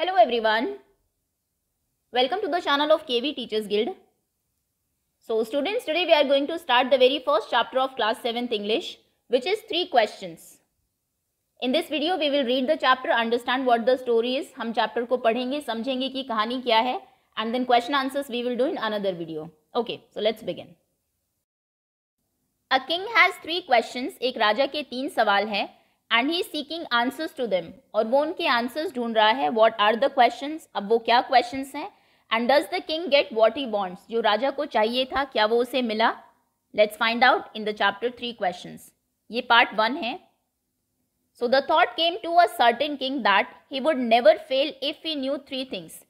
Hello everyone welcome to the channel of KV teachers guild so students today we are going to start the very first chapter of class seventh English which is three questions in this video we will read the chapter understand what the story is हम chapter को पढ़ेंगे समझेंगे कि कहानी क्या है and then question answers we will do in another video okay so let's begin a king has three question एक राजा के तीन सवाल हैं and he seeking answers to them और वो उनके आंसर्स ढूंढ रहा है वॉट आर द क्वेश्चन अब वो क्या क्वेश्चन हैं and does the king get what he wants जो राजा को चाहिए था क्या वो उसे मिला let's find out in the chapter three question ये पार्ट वन है so the thought came to a certain king that he would never fail if he knew three things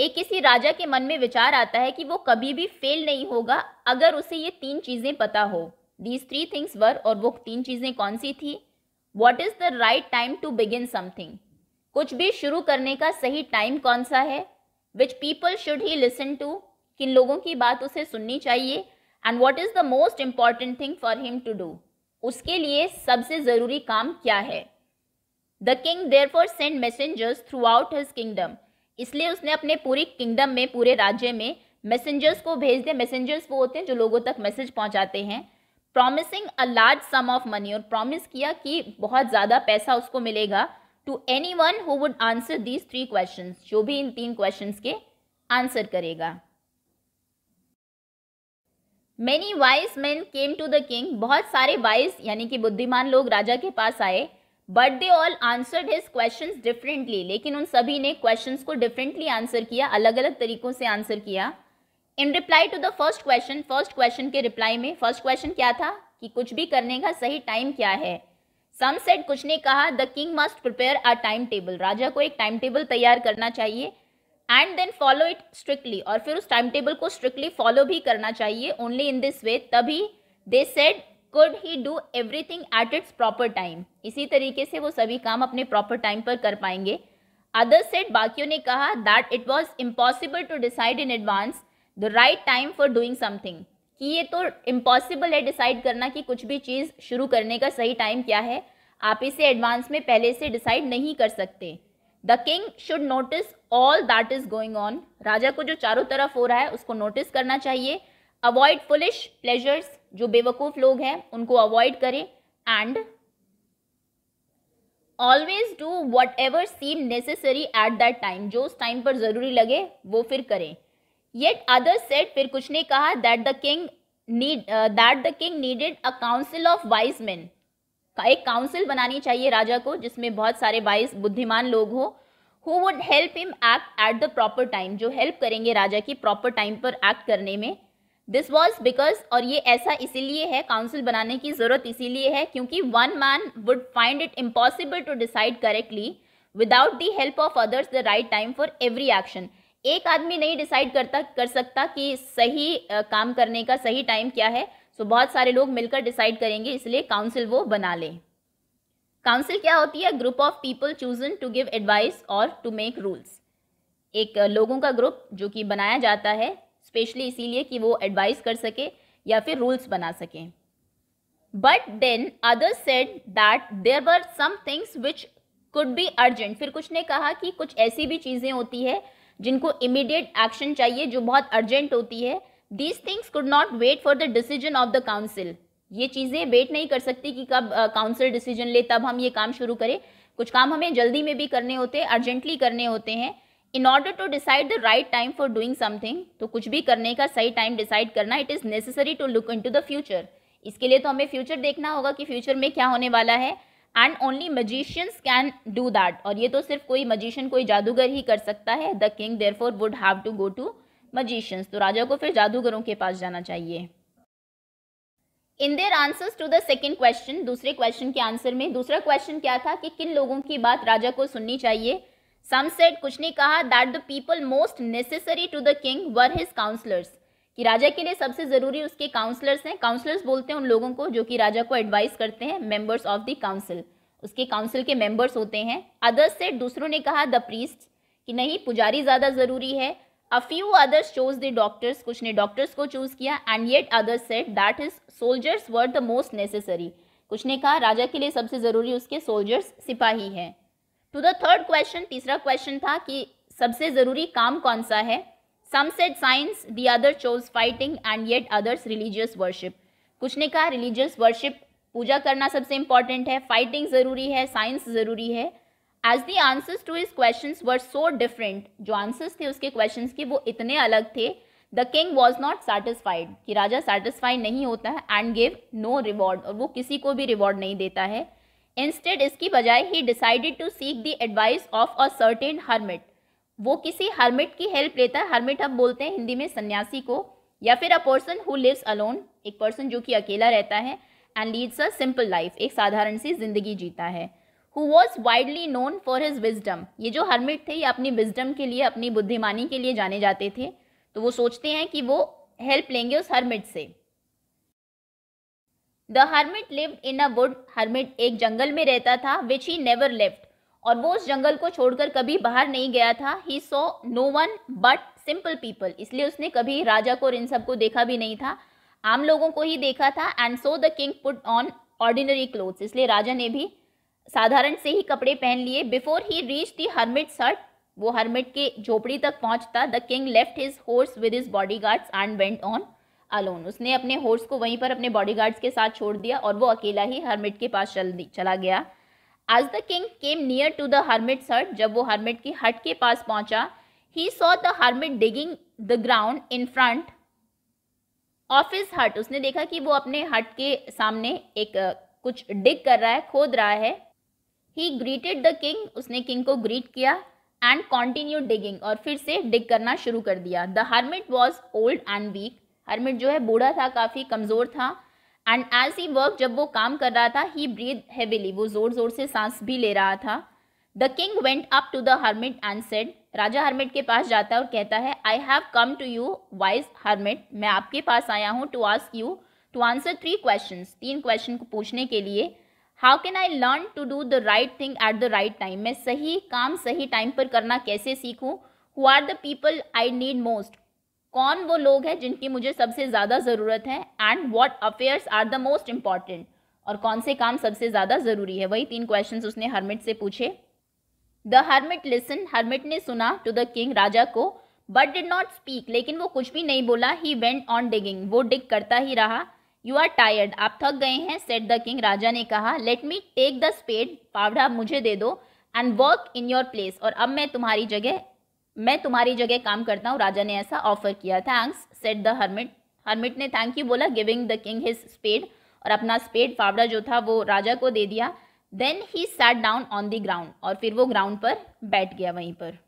एक किसी राजा के मन में विचार आता है कि वो कभी भी फेल नहीं होगा अगर उसे ये तीन चीज़ें पता हो दीज थ्री थिंग्स वर और वो तीन चीज़ें कौन सी थी what is the right time to begin something कुछ भी शुरू करने का सही टाइम कौन सा है which people should he listen to किन लोगों की बात उसे सुननी चाहिए and what is the most important thing for him to do उसके लिए सबसे ज़रूरी काम क्या है the king therefore send messengers throughout his kingdom इसलिए उसने अपने पूरी किंगडम में पूरे राज्य में मैसेंजर्स को भेज दिया मैसेंजर्स वो होते हैं जो लोगों तक मैसेज पहुंचाते हैं promising a large sum of money और प्रॉमिस किया कि बहुत ज़्यादा पैसा उसको मिलेगा to any one who would answer these three question जो भी इन तीन क्वेश्चन के आंसर करेगा many wise man came to the king बहुत सारे वाइज यानी कि बुद्धिमान लोग राजा के पास आए but they all answered his question differently लेकिन उन सभी ने क्वेश्चन को डिफरेंटली आंसर किया अलग अलग तरीकों से आंसर किया in reply to the first question first question के रिप्लाई में फर्स्ट क्वेश्चन क्या था कि कुछ भी करने का सही टाइम क्या है सम सेट कुछ ने कहा the king must prepare a time table राजा को एक टाइम टेबल तैयार करना चाहिए and then follow it strictly और फिर उस टाइम टेबल को स्ट्रिक्टली फॉलो भी करना चाहिए ओनली इन दिस वे तभी they said could he do thing at its proper time इसी तरीके से वो सभी काम अपने प्रॉपर टाइम पर कर पाएंगे अदर सेट बाकियों ने कहा that it was impossible to decide in advance the right time for doing something कि ये तो इम्पॉसिबल है डिसाइड करना कि कुछ भी चीज़ शुरू करने का सही टाइम क्या है आप इसे एडवांस में पहले से डिसाइड नहीं कर सकते the king should notice all that is going on राजा को जो चारों तरफ हो रहा है उसको नोटिस करना चाहिए अवॉइड फुलिश प्लेजर्स जो बेवकूफ़ लोग हैं उनको अवॉइड करें and always do whatever seem necessary at that time जो उस टाइम पर ज़रूरी लगे वो फिर करें येट अदर सेट फिर कुछ ने कहा that the king need that the king needed a council of wise man एक काउंसिल बनानी चाहिए राजा को जिसमें बहुत सारे वाइज बुद्धिमान लोग हो who would help him act at the proper time जो हेल्प करेंगे राजा की प्रॉपर टाइम पर एक्ट करने में दिस वॉज बिकॉज और ये ऐसा इसीलिए है काउंसिल बनाने की ज़रूरत इसीलिए है क्योंकि one man would find it impossible to decide correctly without the help of others the right time for every action एक आदमी नहीं डिसाइड करता कर सकता कि सही काम करने का सही टाइम क्या है सो बहुत सारे लोग मिलकर डिसाइड करेंगे इसलिए काउंसिल वो बना लें काउंसिल क्या होती है group of people chosen to give advice और टू मेक रूल्स एक लोगों का ग्रुप जो कि बनाया जाता है स्पेशली इसीलिए कि वो एडवाइस कर सके या फिर रूल्स बना सकें but then others said that there were some things which could be urgent फिर कुछ ने कहा कि कुछ ऐसी भी चीज़ें होती है जिनको इमीडिएट एक्शन चाहिए जो बहुत अर्जेंट होती है these things could not wait for the decision of the council ये चीज़ें वेट नहीं कर सकती कि कब काउंसिल डिसीजन ले तब हम ये काम शुरू करें कुछ काम हमें जल्दी में भी करने होते हैं अर्जेंटली करने होते हैं in order to decide the right time for doing something तो कुछ भी करने का सही टाइम डिसाइड करना it is necessary to look into the future इसके लिए तो हमें फ्यूचर देखना होगा कि फ्यूचर में क्या होने वाला है and only magicians can do that और ये तो सिर्फ कोई मजिशियन कोई जादूगर ही कर सकता है the king therefore would have to go to magicians तो राजा को फिर जादूगरों के पास जाना चाहिए in their answers to the second question दूसरे क्वेश्चन के आंसर में दूसरा क्वेश्चन क्या था कि किन लोगों की बात राजा को सुननी चाहिए सम सेट कुछ ने कहा that the people most necessary to the king were his counsellors कि राजा के लिए सबसे ज़रूरी उसके काउंसलर्स हैं काउंसलर्स बोलते हैं उन लोगों को जो कि राजा को एडवाइस करते हैं मेंबर्स ऑफ द काउंसिल उसके काउंसिल के मेंबर्स होते हैं अदर्स से दूसरों ने कहा द प्रीस्ट कि नहीं पुजारी ज़्यादा ज़रूरी है a few others chose the doctors कुछ ने डॉक्टर्स को चूज़ किया and yet others said that his soldiers were the most necessary कुछ ने कहा राजा के लिए सबसे ज़रूरी उसके सोल्जर्स सिपाही हैं टू द थर्ड क्वेश्चन तीसरा क्वेश्चन था कि सबसे ज़रूरी काम कौन सा है some said science the other chose fighting and yet others religious worship कुछ ने कहा रिलीजियस वर्शिप पूजा करना सबसे इंपॉर्टेंट है फाइटिंग ज़रूरी है साइंस ज़रूरी है as the answers to his question were so different जो आंसर्स थे उसके क्वेश्चन के वो इतने अलग थे the king was not satisfied कि राजा सेटिस्फाइड नहीं होता है एंड गिव नो रिवॉर्ड और वो किसी को भी रिवॉर्ड नहीं देता है इंस्टेड इसकी बजाय he decided to seek the advice of a certain hermit वो किसी हर्मिट की हेल्प लेता है हर्मिट हम बोलते हैं हिंदी में सन्यासी को या फिर a person who lives alone एक पर्सन जो कि अकेला रहता है and leads a simple life एक साधारण सी जिंदगी जीता है who was widely known for his wisdom ये जो हर्मिट थे ये अपनी विजडम के लिए अपनी बुद्धिमानी के लिए जाने जाते थे तो वो सोचते हैं कि वो हेल्प लेंगे उस हर्मिट से the hermit live in a wood hermit एक जंगल में रहता था विच ही नेवर लेफ्ट और वो उस जंगल को छोड़कर कभी बाहर नहीं गया था he saw no one but simple people इसलिए उसने कभी राजा को और इन सबको देखा भी नहीं था आम लोगों को ही देखा था and so the king put on ordinary clothes इसलिए राजा ने भी साधारण से ही कपड़े पहन लिए before he reach the hermit सर्ट वो हरमिट के झोपड़ी तक पहुंचता the king left his horse with his bodyguards and went on alone उसने अपने होर्स को वहीं पर अपने बॉडीगार्ड्स के साथ छोड़ दिया और वो अकेला ही हरमिट के पास चल चला गया as the king came near to the hermit hut जब वो हर्मिट की हट के पास पहुंचा he saw the hermit digging the ground in front of his hut उसने देखा कि वो अपने हट के सामने एक कुछ डिग कर रहा है खोद रहा है ही ग्रीटेड द किंग उसने किंग को ग्रीट किया एंड कॉन्टिन्यू डिगिंग और फिर से डिग करना शुरू कर दिया the hermit was old and weak hermit जो है बूढ़ा था काफ़ी कमज़ोर था एंड एज ही वर्क जब वो काम कर रहा था ही ब्रीद हैविली वो जोर जोर से सांस भी ले रहा था the king went up to the hermit and said राजा हर्मिट के पास जाता है और कहता है I have come to you wise hermit मैं आपके पास आया हूँ to ask you to answer three question तीन क्वेश्चन को पूछने के लिए how can I learn to do the right thing at the right time मैं सही काम सही टाइम पर करना कैसे सीखूँ who are the people I need most कौन वो लोग हैं जिनकी मुझे सबसे ज़्यादा ज़रूरत है and what affairs are the most important और कौन से काम सबसे ज़्यादा ज़रूरी है वही तीन क्वेश्चन उसने हरमिट से पूछे द हरमिट लिसन हरमिट ने सुना टू द किंग राजा को बट डिड नॉट स्पीक लेकिन वो कुछ भी नहीं बोला ही वेंट ऑन डिगिंग वो डिग करता ही रहा यू आर टायर्ड आप थक गए हैं सेट द किंग राजा ने कहा let me take the spade पावड़ा मुझे दे दो and work in your place और अब मैं तुम्हारी जगह मैं तुम्हारी जगह काम करता हूँ राजा ने ऐसा ऑफर किया thanks said the hermit hermit ने थैंक यू बोला giving the king his spade और अपना स्पेड फावड़ा जो था वो राजा को दे दिया then he sat down on the ground और फिर वो ग्राउंड पर बैठ गया वहीं पर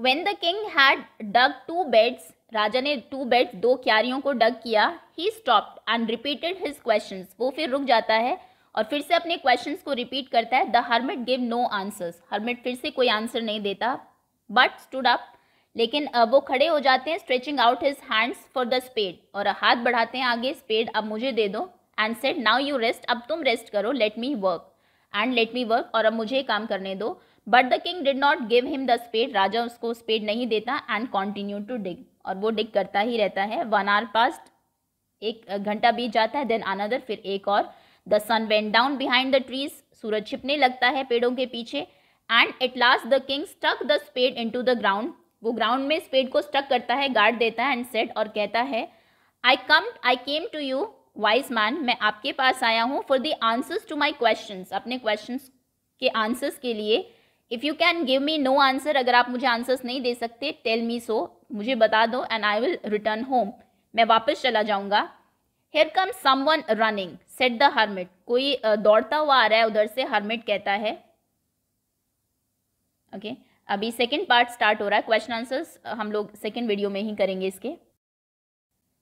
when the king had dug two beds राजा ने टू बेड्स दो क्यारियों को डग किया he stop and repeated his question वो फिर रुक जाता है और फिर से अपने क्वेश्चन को रिपीट करता है the hermit give no answers hermit फिर से कोई आंसर नहीं देता बट स्टूड अप लेकिन वो खड़े हो जाते हैं stretching out his hands for the spade और हाथ बढ़ाते हैं आगे स्पेड अब मुझे दे दो and said now you rest अब तुम रेस्ट करो let me work and let me work और अब मुझे काम करने दो but the king did not give him the spade राजा उसको स्पेड नहीं देता एंड कॉन्टिन्यू टू डिग और वो डिग करता ही रहता है वन आवर पास्ट एक घंटा बीत जाता है देन अनदर फिर एक और the sun went down behind the trees सूरज छिपने लगता है पेड़ों के पीछे and at last the king stuck the spade into the ground वो ग्राउंड में स्पेड को स्टक करता है गार्ड देता है एंड सेट और कहता है I come I came to you wise man मैं आपके पास आया हूँ for the answers to my question अपने क्वेश्चन के आंसर्स के लिए if you can give me no answer अगर आप मुझे आंसर्स नहीं दे सकते टेल मी सो मुझे बता दो and I will return home मैं वापस चला जाऊँगा here come someone running said the hermit कोई दौड़ता हुआ आ रहा है उधर से हर्मिट कहता है ओके okay. अभी सेकेंड पार्ट स्टार्ट हो रहा है क्वेश्चन आंसर्स हम लोग सेकेंड वीडियो में ही करेंगे इसके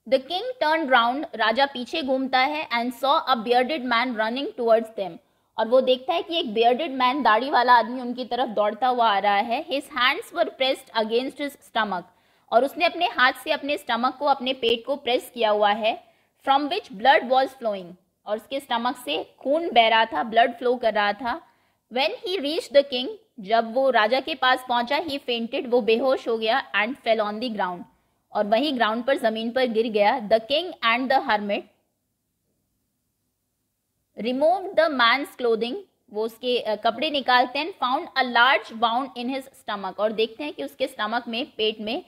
द किंग टर्न राउंड राजा पीछे घूमता है and saw a bearded man running towards them और वो देखता है कि एक बियर्डेड मैन दाढ़ी वाला आदमी उनकी तरफ दौड़ता हुआ आ रहा है his hands were pressed against his stomach और उसने अपने हाथ से अपने स्टमक को अपने पेट को प्रेस किया हुआ है from which blood was flowing और उसके स्टमक से खून बह रहा था ब्लड फ्लो कर रहा था when he reach the king जब वो राजा के पास पहुंचा ही फेंटेड वो बेहोश हो गया and fell on the ground और वही ग्राउंड पर जमीन पर गिर गया the king and the hermit remove the man's clothing वो उसके कपड़े निकालते हैं found a large wound in his stomach और देखते हैं कि उसके स्टमक में पेट में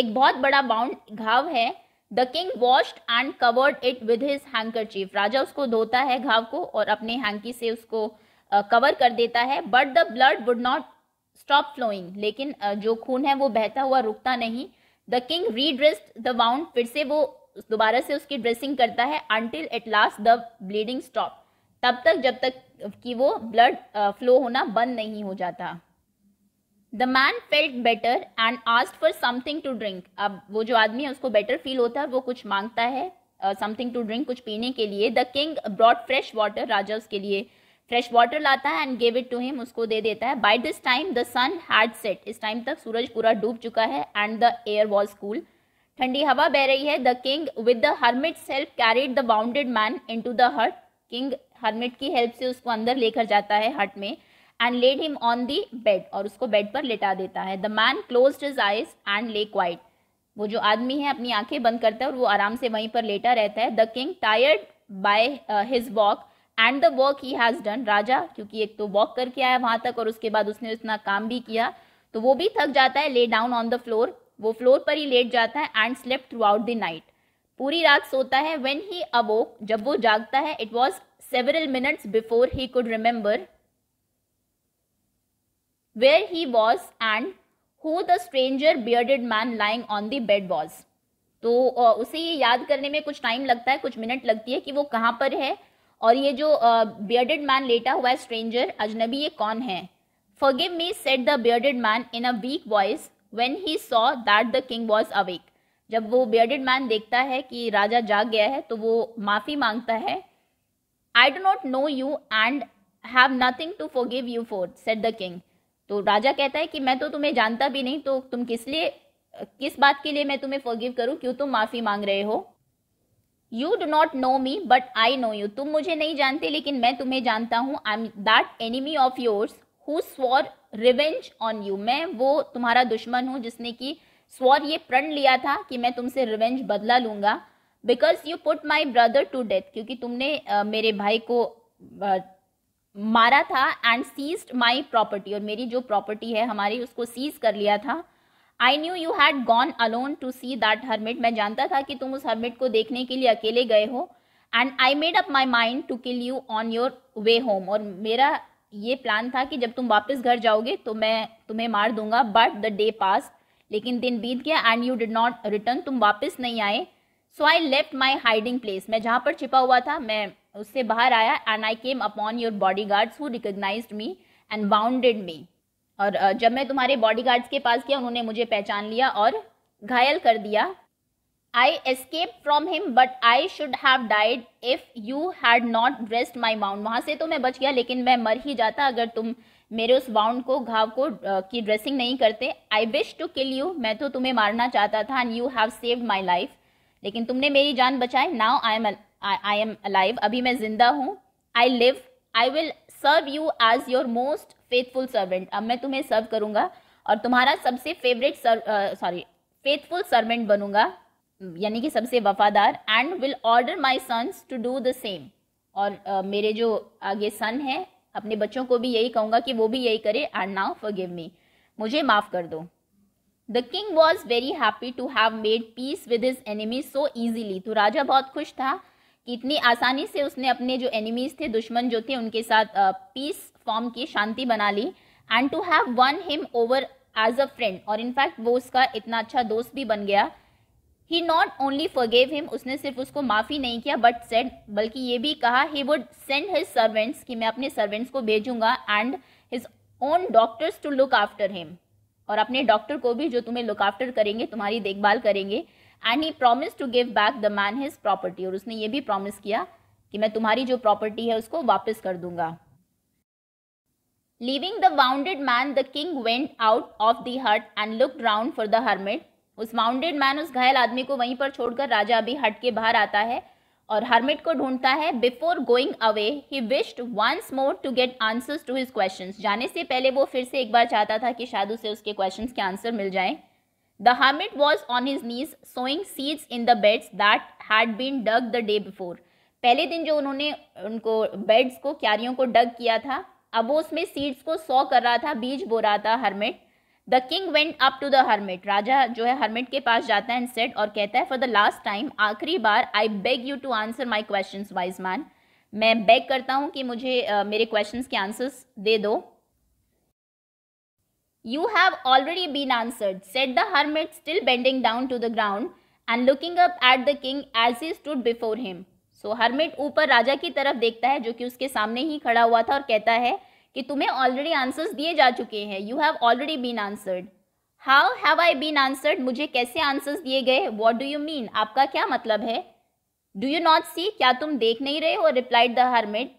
एक बहुत बड़ा बाउंड घाव है the king washed and covered it with his handkerchief राजा उसको धोता है घाव को और अपने हैंकी से उसको कवर कर देता है but the blood would not stop flowing लेकिन जो खून है वो बहता हुआ रुकता नहीं the king redressed the wound फिर से वो दोबारा से उसकी ड्रेसिंग करता है until at last the bleeding stop तब तक जब तक कि वो ब्लड फ्लो होना बंद नहीं हो जाता the man felt better and asked for something to drink अब वो जो आदमी है उसको बेटर फील होता है वो कुछ मांगता है समथिंग टू ड्रिंक कुछ पीने के लिए the king brought fresh water राजा उसके लिए फ्रेश वाटर लाता है and give it to him उसको दे देता है by this time the sun had set इस टाइम तक सूरज पूरा डूब चुका है and the air was cool ठंडी हवा बह रही है the king with the hermit's help carried the wounded man into the hut king hermit की हेल्प से उसको अंदर लेकर जाता है हट में and laid him on the bed और उसको बेड पर लेटा देता है the man close his eyes and lay quiet वो जो आदमी है अपनी आंखें बंद करता है और वो आराम से वहीं पर लेटा रहता है the king tired by his walk and the work he has done राजा क्योंकि एक तो वॉक करके आया वहां तक और उसके बाद उसने इतना काम भी किया तो वो भी थक जाता है lay down on the floor वो फ्लोर पर ही लेट जाता है and slept throughout the night पूरी रात सोता है व्हेन ही अबोक जब वो जागता है it was several minutes before he could remember where he was and who the stranger bearded man lying on the bed was. तो उसे ये याद करने में कुछ टाइम लगता है कुछ मिनट लगती है कि वो कहाँ पर है और ये जो बियर्डेड मैन लेटा हुआ है स्ट्रेंजर अजनबी ये कौन है forgive me said the bearded man in a weak voice when he saw that the king was awake जब वो बियर्डेड मैन देखता है कि राजा जाग गया है तो वो माफ़ी मांगता है I do not know you and have nothing to forgive you for said the king तो राजा कहता है कि मैं तो तुम्हें जानता भी नहीं तो तुम किस लिए किस बात के लिए मैं तुम्हें फॉरगिव करूं क्यों तुम माफ़ी मांग रहे हो you do not know me but I know you तुम मुझे नहीं जानते लेकिन मैं तुम्हें जानता हूं I am that enemy of yours who swore revenge on you मैं वो तुम्हारा दुश्मन हूं जिसने कि स्वर ये प्रण लिया था कि मैं तुमसे रिवेंज बदला लूंगा because you put my brother to death क्योंकि तुमने uh, मेरे भाई को uh, मारा था एंड सीज्ड माई प्रॉपर्टी और मेरी जो प्रॉपर्टी है हमारी उसको सीज कर लिया था I knew you had gone alone to see that hermit मैं जानता था कि तुम उस हर्मिट को देखने के लिए अकेले गए हो and I made up my mind to kill you on your way home और मेरा ये प्लान था कि जब तुम वापस घर जाओगे तो मैं तुम्हें मार दूंगा बट द डे पास लेकिन दिन बीत गया and you did not return तुम वापस नहीं आए so I left my hiding place मैं जहाँ पर छिपा हुआ था मैं उससे बाहर आया and I came upon your body guards who recognise me and wounded me और जब मैं तुम्हारे बॉडी गार्ड्स के पास गया उन्होंने मुझे पहचान लिया और घायल कर दिया I escape from him but I should have died if you had not dressed my wound वहां से तो मैं बच गया लेकिन मैं मर ही जाता अगर तुम मेरे उस बाउंड को घाव को की ड्रेसिंग नहीं करते I wish to kill you मैं तो तुम्हें मारना चाहता था and you have saved my life लेकिन तुमने मेरी जान बचाई now I am I am alive अभी मैं जिंदा हूँ I live I will serve you as your most faithful servant अब मैं तुम्हें सर्व करूँगा और तुम्हारा सबसे फेवरेट सॉरी फेथफुल सर्वेंट बनूंगा यानी कि सबसे वफादार and will order my sons to do the same और uh, मेरे जो आगे सन है अपने बच्चों को भी यही कहूँगा कि वो भी यही करे एंड नाउ फॉरगिव मी मुझे माफ़ कर दो the king was very happy to have made peace with his enemy so easily तो राजा बहुत खुश था कि इतनी आसानी से उसने अपने जो एनिमीज थे दुश्मन जो थे उनके साथ पीस फॉर्म की शांति बना ली and to have won him over as a friend और इनफैक्ट वो उसका इतना अच्छा दोस्त भी बन गया he not only forgave him उसने सिर्फ उसको माफ़ी नहीं किया बट सेड बल्कि ये भी कहा he would send his servants कि मैं अपने सर्वेंट्स को भेजूंगा and his own doctors to look after him और अपने डॉक्टर को भी जो तुम्हें लुक आफ्टर करेंगे तुम्हारी देखभाल करेंगे and he promise to give back the man his property और उसने ये भी प्रॉमिस किया कि मैं तुम्हारी जो प्रॉपर्टी है उसको वापस कर दूंगा leaving the wounded man the king went out of the hut and look round for the hermit उस बाउंडेड मैन उस घायल आदमी को वहीं पर छोड़कर राजा अभी हट के बाहर आता है और हर्मिट को ढूंढता है before going away he wished once more to get answers to his questions जाने से पहले वो फिर से एक बार चाहता था कि शायद उसे उसके क्वेश्चंस के आंसर मिल जाएं The hermit was on his knees sowing seeds in the beds that had been dug the day before. पहले दिन जो उन्होंने उनको बेड्स को क्यारियों को डग किया था अब वो उसमें सीड्स को सो कर रहा था बीज बो रहा था hermit the king went up to the hermit राजा जो है हर्मिट के पास जाता है सेट और कहता है फॉर द लास्ट टाइम आखिरी बार I beg you to answer my question wise man मैं बेग करता हूँ कि मुझे uh, मेरे क्वेश्चन के आंसर्स दे दो You have already been answered, said the hermit, still bending down to the ground and looking up at the king as he stood before him. So, hermit ऊपर राजा की तरफ देखता है जो कि उसके सामने ही खड़ा हुआ था और कहता है कि तुम्हें ऑलरेडी आंसर्स दिए जा चुके हैं you have already been answered how have I been answered मुझे कैसे आंसर्स दिए गए वॉट डू यू मीन आपका क्या मतलब है डू यू नॉट सी क्या तुम देख नहीं रहे हो replied the hermit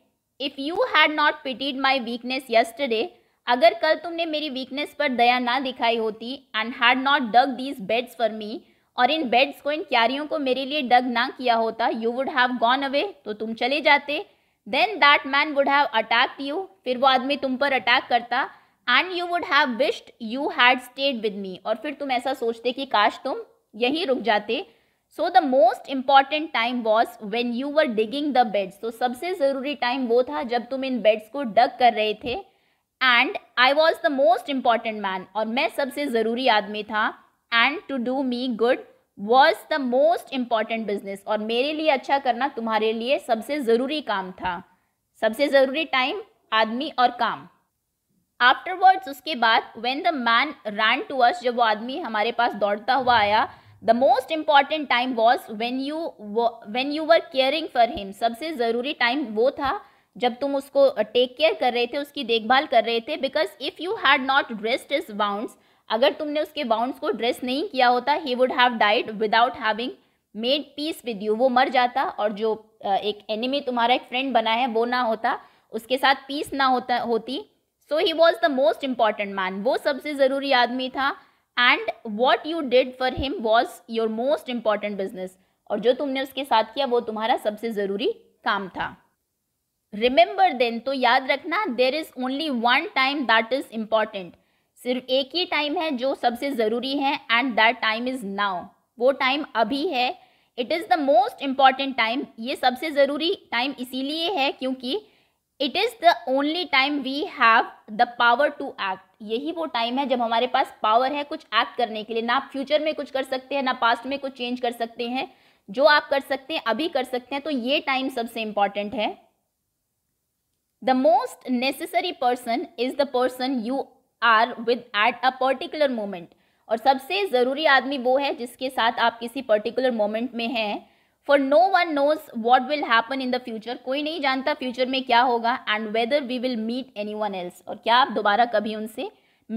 if you had not pitied my weakness yesterday अगर कल तुमने मेरी वीकनेस पर दया ना दिखाई होती and had not dug these beds for me और इन बेड्स को इन क्यारियों को मेरे लिए डग ना किया होता you would have gone away तो तुम चले जाते then that man would have attack you फिर वो आदमी तुम पर अटैक करता and you would have wished you had stayed with me और फिर तुम ऐसा सोचते कि काश तुम यहीं रुक जाते so the most important time was when you were digging the beds तो सबसे ज़रूरी टाइम वो था जब तुम इन बेड्स को डग कर रहे थे and I was the most important man और मैं सबसे ज़रूरी आदमी था and to do me good was the most important business और मेरे लिए अच्छा करना तुम्हारे लिए सबसे ज़रूरी काम था सबसे ज़रूरी टाइम आदमी और काम आफ्टरवर्ड्स उसके बाद when the man ran to us जब वो आदमी हमारे पास दौड़ता हुआ आया the most important time was when you when you were caring for him सबसे ज़रूरी टाइम वो था जब तुम उसको टेक केयर कर रहे थे उसकी देखभाल कर रहे थे because if you had not dressed his wounds अगर तुमने उसके बाउंड्स को ड्रेस नहीं किया होता he would have died without having made peace with you वो मर जाता और जो एक एनिमी तुम्हारा एक फ्रेंड बना है वो ना होता उसके साथ पीस ना होता होती so he was the most important man वो सबसे ज़रूरी आदमी था and what you did for him was your most important business और जो तुमने उसके साथ किया वो तुम्हारा सबसे ज़रूरी काम था रिमेंबर देन तो याद रखना there is only one time that is important सिर्फ एक ही टाइम है जो सबसे ज़रूरी है and that time is now वो टाइम अभी है it is the most important time ये सबसे ज़रूरी टाइम इसीलिए है क्योंकि it is the only time we have the power to act यही वो टाइम है जब हमारे पास पावर है कुछ एक्ट करने के लिए ना आप फ्यूचर में कुछ कर सकते हैं ना पास्ट में कुछ चेंज कर सकते हैं जो आप कर सकते हैं अभी कर सकते हैं तो ये टाइम सबसे इम्पॉर्टेंट है the most necessary person is the person you are with at a particular moment और सबसे ज़रूरी आदमी वो है जिसके साथ आप किसी पर्टिकुलर मोमेंट में हैं for no one knows what will happen in the future कोई नहीं जानता फ्यूचर में क्या होगा and whether we will meet anyone else और क्या आप दोबारा कभी उनसे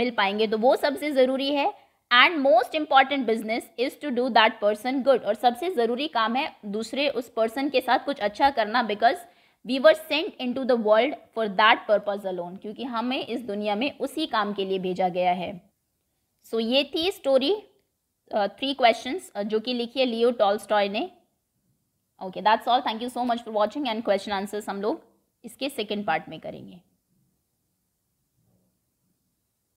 मिल पाएंगे तो वो सबसे ज़रूरी है and most important business is to do that person good और सबसे ज़रूरी काम है दूसरे उस पर्सन के साथ कुछ अच्छा करना because we were sent into the world for that purpose alone क्योंकि हमें इस दुनिया में उसी काम के लिए भेजा गया है सो so, ये थी स्टोरी थ्री क्वेश्चन जो कि लिखी है लियो स्टॉय ने okay that's all thank you so much for watching and question answers हम लोग इसके सेकेंड पार्ट में करेंगे